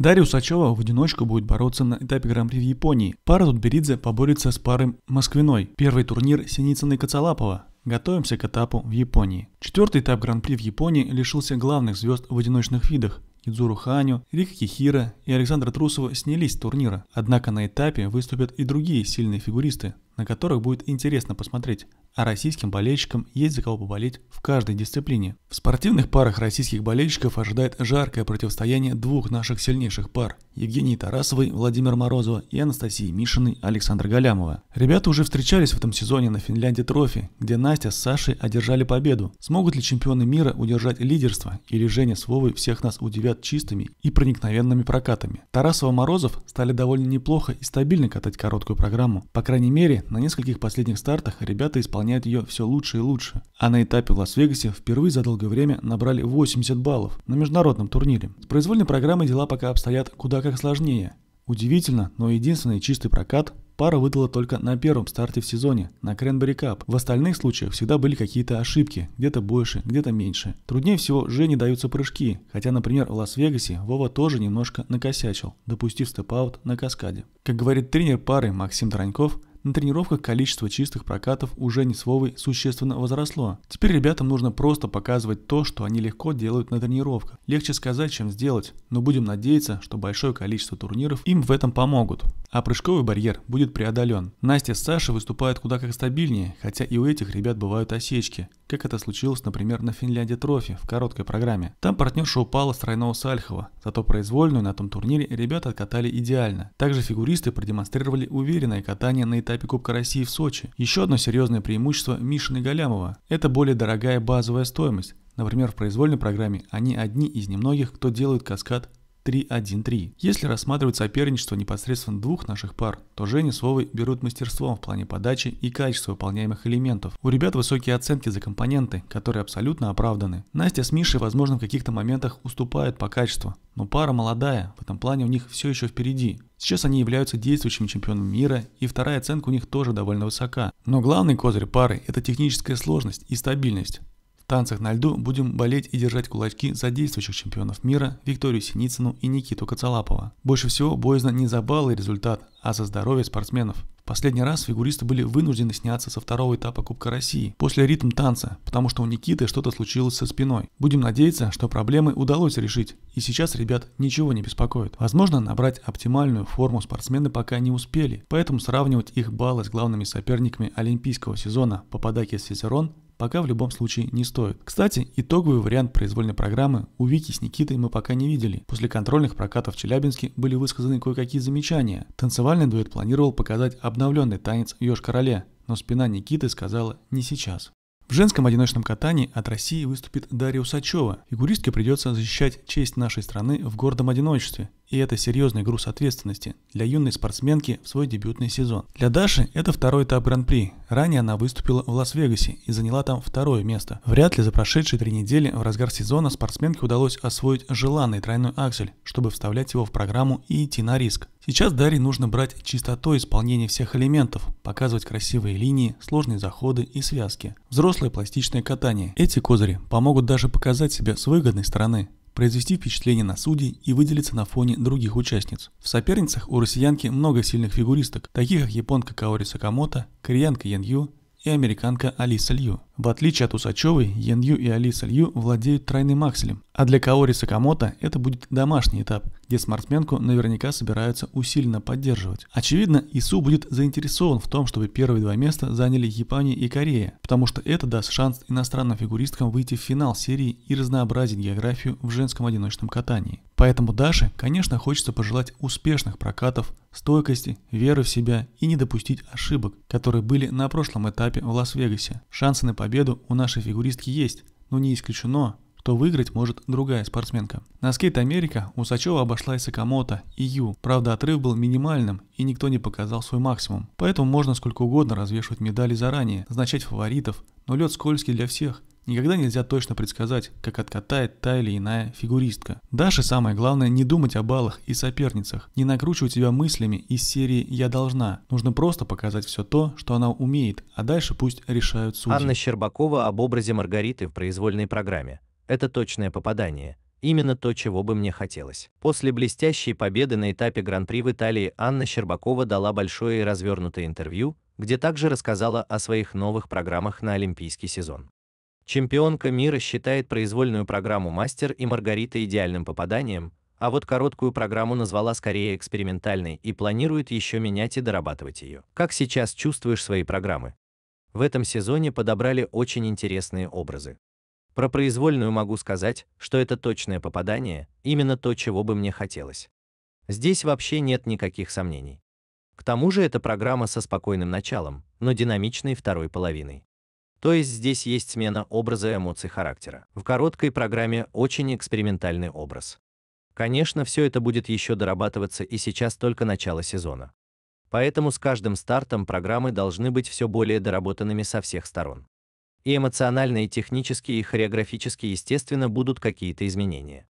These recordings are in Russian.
Дарья Усачева в одиночку будет бороться на этапе Гран-при в Японии. Пара Тутберидзе поборется с парой Москвиной. Первый турнир Синицына и Коцалапова. Готовимся к этапу в Японии. Четвертый этап Гран-при в Японии лишился главных звезд в одиночных видах. Идзуру Ханю, Рик Кихира и Александра Трусова снялись с турнира. Однако на этапе выступят и другие сильные фигуристы, на которых будет интересно посмотреть а российским болельщикам есть за кого поболеть в каждой дисциплине. В спортивных парах российских болельщиков ожидает жаркое противостояние двух наших сильнейших пар – Евгении Тарасовой, Владимир Морозова и Анастасии Мишиной, Александра Галямова. Ребята уже встречались в этом сезоне на Финляндии Трофи, где Настя с Сашей одержали победу. Смогут ли чемпионы мира удержать лидерство или Женя с Вовой всех нас удивят чистыми и проникновенными прокатами? Тарасова-Морозов стали довольно неплохо и стабильно катать короткую программу. По крайней мере, на нескольких последних стартах ребята исполняли дополняют ее все лучше и лучше. А на этапе в Лас-Вегасе впервые за долгое время набрали 80 баллов на международном турнире. С произвольной программой дела пока обстоят куда как сложнее. Удивительно, но единственный чистый прокат пара выдала только на первом старте в сезоне, на Кренбери Кап. В остальных случаях всегда были какие-то ошибки, где-то больше, где-то меньше. Труднее всего Жене даются прыжки, хотя, например, в Лас-Вегасе Вова тоже немножко накосячил, допустив степ-аут на каскаде. Как говорит тренер пары Максим Траньков, на тренировках количество чистых прокатов уже не с Вовой существенно возросло. Теперь ребятам нужно просто показывать то, что они легко делают на тренировках. Легче сказать, чем сделать, но будем надеяться, что большое количество турниров им в этом помогут. А прыжковый барьер будет преодолен. Настя с Сашей выступают куда как стабильнее, хотя и у этих ребят бывают осечки как это случилось, например, на Финляндии Трофи в короткой программе. Там партнерша упала с тройного Сальхова, зато произвольную на том турнире ребята откатали идеально. Также фигуристы продемонстрировали уверенное катание на этапе Кубка России в Сочи. Еще одно серьезное преимущество Мишины Галямова – это более дорогая базовая стоимость. Например, в произвольной программе они одни из немногих, кто делает каскад 3-1-3. Если рассматривать соперничество непосредственно двух наших пар, то Женя с Вовой берут мастерством в плане подачи и качества выполняемых элементов. У ребят высокие оценки за компоненты, которые абсолютно оправданы. Настя с Мишей, возможно, в каких-то моментах уступают по качеству, но пара молодая, в этом плане у них все еще впереди. Сейчас они являются действующими чемпионом мира, и вторая оценка у них тоже довольно высока. Но главный козырь пары – это техническая сложность и стабильность танцах на льду будем болеть и держать кулачки за действующих чемпионов мира Викторию Синицыну и Никиту Коцалапова. Больше всего боязно не за баллы результат, а за здоровье спортсменов. В последний раз фигуристы были вынуждены сняться со второго этапа Кубка России после ритм танца, потому что у Никиты что-то случилось со спиной. Будем надеяться, что проблемы удалось решить, и сейчас ребят ничего не беспокоит. Возможно, набрать оптимальную форму спортсмены пока не успели, поэтому сравнивать их баллы с главными соперниками олимпийского сезона Пападакис Сесерон пока в любом случае не стоит. Кстати, итоговый вариант произвольной программы у Вики с Никитой мы пока не видели. После контрольных прокатов в Челябинске были высказаны кое-какие замечания. Танцевальный дуэт планировал показать обновленный танец «Ешь короле», но спина Никиты сказала «не сейчас». В женском одиночном катании от России выступит Дарья Усачева. Фигуристке придется защищать честь нашей страны в гордом одиночестве. И это серьезный груз ответственности для юной спортсменки в свой дебютный сезон. Для Даши это второй этап Гран-при. Ранее она выступила в Лас-Вегасе и заняла там второе место. Вряд ли за прошедшие три недели в разгар сезона спортсменке удалось освоить желанный тройной аксель, чтобы вставлять его в программу и идти на риск. Сейчас Дарье нужно брать чистотой исполнения всех элементов, показывать красивые линии, сложные заходы и связки. Взрослое пластичное катание. Эти козыри помогут даже показать себя с выгодной стороны произвести впечатление на судей и выделиться на фоне других участниц. В соперницах у россиянки много сильных фигуристок, таких как японка Каори Сакамото, кореянка Ян Ю и американка Алиса Лью. В отличие от Усачевой, Ян Ю и Алиса Лью владеют тройным акселем, а для Каори Сакамото это будет домашний этап, где спортсменку наверняка собираются усиленно поддерживать. Очевидно, ИСУ будет заинтересован в том, чтобы первые два места заняли Япония и Корея, потому что это даст шанс иностранным фигуристкам выйти в финал серии и разнообразить географию в женском одиночном катании. Поэтому Даше, конечно, хочется пожелать успешных прокатов, стойкости, веры в себя и не допустить ошибок, которые были на прошлом этапе в Лас-Вегасе. Шансы на победу победу у нашей фигуристки есть, но не исключено, что выиграть может другая спортсменка. На скейт Америка Усачева обошла и Сакамото, и Ю. Правда, отрыв был минимальным, и никто не показал свой максимум. Поэтому можно сколько угодно развешивать медали заранее, назначать фаворитов, но лед скользкий для всех, Никогда нельзя точно предсказать, как откатает та или иная фигуристка. Даше самое главное не думать о баллах и соперницах, не накручивать себя мыслями из серии «я должна». Нужно просто показать все то, что она умеет, а дальше пусть решают судьи. Анна Щербакова об образе Маргариты в произвольной программе. Это точное попадание. Именно то, чего бы мне хотелось. После блестящей победы на этапе Гран-при в Италии Анна Щербакова дала большое и развернутое интервью, где также рассказала о своих новых программах на олимпийский сезон. Чемпионка мира считает произвольную программу «Мастер» и «Маргарита» идеальным попаданием, а вот короткую программу назвала скорее экспериментальной и планирует еще менять и дорабатывать ее. Как сейчас чувствуешь свои программы? В этом сезоне подобрали очень интересные образы. Про произвольную могу сказать, что это точное попадание, именно то, чего бы мне хотелось. Здесь вообще нет никаких сомнений. К тому же это программа со спокойным началом, но динамичной второй половиной. То есть здесь есть смена образа эмоций характера. В короткой программе очень экспериментальный образ. Конечно, все это будет еще дорабатываться и сейчас только начало сезона. Поэтому с каждым стартом программы должны быть все более доработанными со всех сторон. И эмоционально, и технически, и хореографически, естественно, будут какие-то изменения.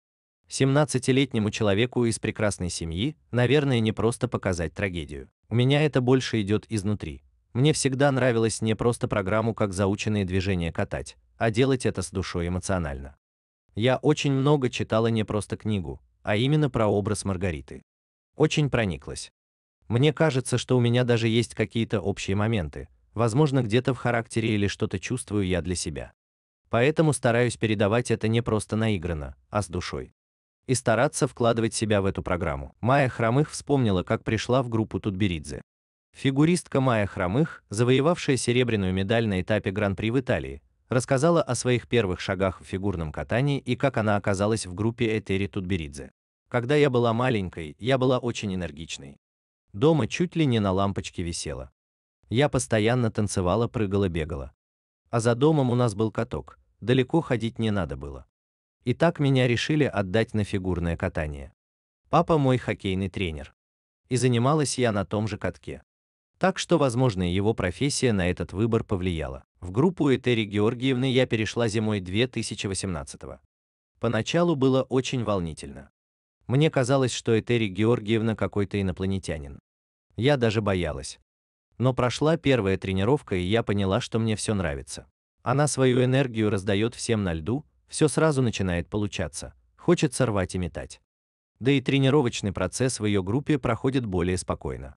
17-летнему человеку из прекрасной семьи, наверное, не просто показать трагедию. У меня это больше идет изнутри. Мне всегда нравилось не просто программу как заученные движения катать, а делать это с душой эмоционально. Я очень много читала не просто книгу, а именно про образ Маргариты. Очень прониклась. Мне кажется, что у меня даже есть какие-то общие моменты, возможно, где-то в характере или что-то чувствую я для себя. Поэтому стараюсь передавать это не просто наигранно, а с душой. И стараться вкладывать себя в эту программу. Майя Хромых вспомнила, как пришла в группу Тутберидзе. Фигуристка Майя Хромых, завоевавшая серебряную медаль на этапе Гран-при в Италии, рассказала о своих первых шагах в фигурном катании и как она оказалась в группе Этери Тутберидзе. Когда я была маленькой, я была очень энергичной. Дома чуть ли не на лампочке висела. Я постоянно танцевала, прыгала, бегала. А за домом у нас был каток, далеко ходить не надо было. И так меня решили отдать на фигурное катание. Папа мой хоккейный тренер. И занималась я на том же катке. Так что, возможно, его профессия на этот выбор повлияла. В группу Этери Георгиевны я перешла зимой 2018 -го. Поначалу было очень волнительно. Мне казалось, что Этери Георгиевна какой-то инопланетянин. Я даже боялась. Но прошла первая тренировка, и я поняла, что мне все нравится. Она свою энергию раздает всем на льду, все сразу начинает получаться, хочет сорвать и метать. Да и тренировочный процесс в ее группе проходит более спокойно.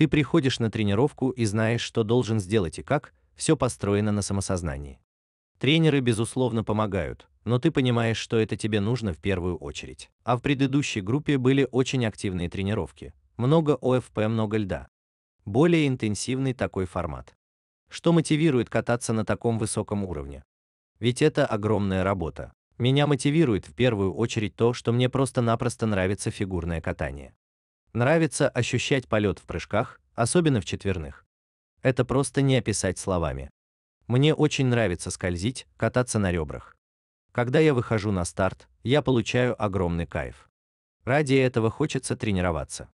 Ты приходишь на тренировку и знаешь, что должен сделать и как, все построено на самосознании. Тренеры, безусловно, помогают, но ты понимаешь, что это тебе нужно в первую очередь. А в предыдущей группе были очень активные тренировки. Много ОФП, много льда. Более интенсивный такой формат. Что мотивирует кататься на таком высоком уровне? Ведь это огромная работа. Меня мотивирует в первую очередь то, что мне просто-напросто нравится фигурное катание. Нравится ощущать полет в прыжках, особенно в четверных. Это просто не описать словами. Мне очень нравится скользить, кататься на ребрах. Когда я выхожу на старт, я получаю огромный кайф. Ради этого хочется тренироваться.